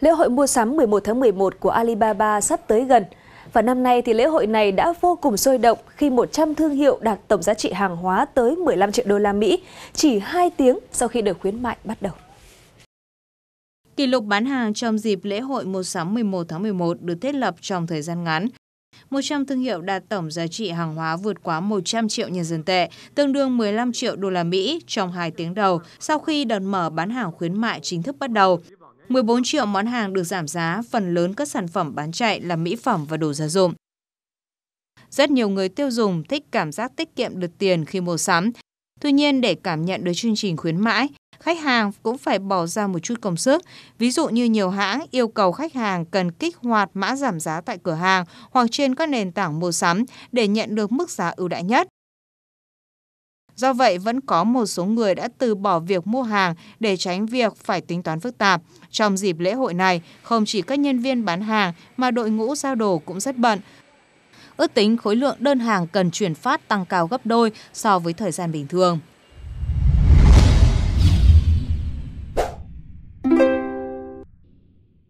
Lễ hội mua sắm 11 tháng 11 của Alibaba sắp tới gần. Và năm nay thì lễ hội này đã vô cùng sôi động khi 100 thương hiệu đạt tổng giá trị hàng hóa tới 15 triệu đô la Mỹ chỉ 2 tiếng sau khi đợt khuyến mại bắt đầu. Kỷ lục bán hàng trong dịp lễ hội mua sắm 11 tháng 11 được thiết lập trong thời gian ngắn. 100 thương hiệu đạt tổng giá trị hàng hóa vượt quá 100 triệu nhân dân tệ, tương đương 15 triệu đô la Mỹ trong 2 tiếng đầu sau khi đợt mở bán hàng khuyến mại chính thức bắt đầu. 14 triệu món hàng được giảm giá, phần lớn các sản phẩm bán chạy là mỹ phẩm và đồ gia dụng. Rất nhiều người tiêu dùng thích cảm giác tiết kiệm được tiền khi mua sắm. Tuy nhiên, để cảm nhận được chương trình khuyến mãi, khách hàng cũng phải bỏ ra một chút công sức. Ví dụ như nhiều hãng yêu cầu khách hàng cần kích hoạt mã giảm giá tại cửa hàng hoặc trên các nền tảng mua sắm để nhận được mức giá ưu đãi nhất. Do vậy, vẫn có một số người đã từ bỏ việc mua hàng để tránh việc phải tính toán phức tạp. Trong dịp lễ hội này, không chỉ các nhân viên bán hàng mà đội ngũ giao đồ cũng rất bận. Ước tính khối lượng đơn hàng cần chuyển phát tăng cao gấp đôi so với thời gian bình thường.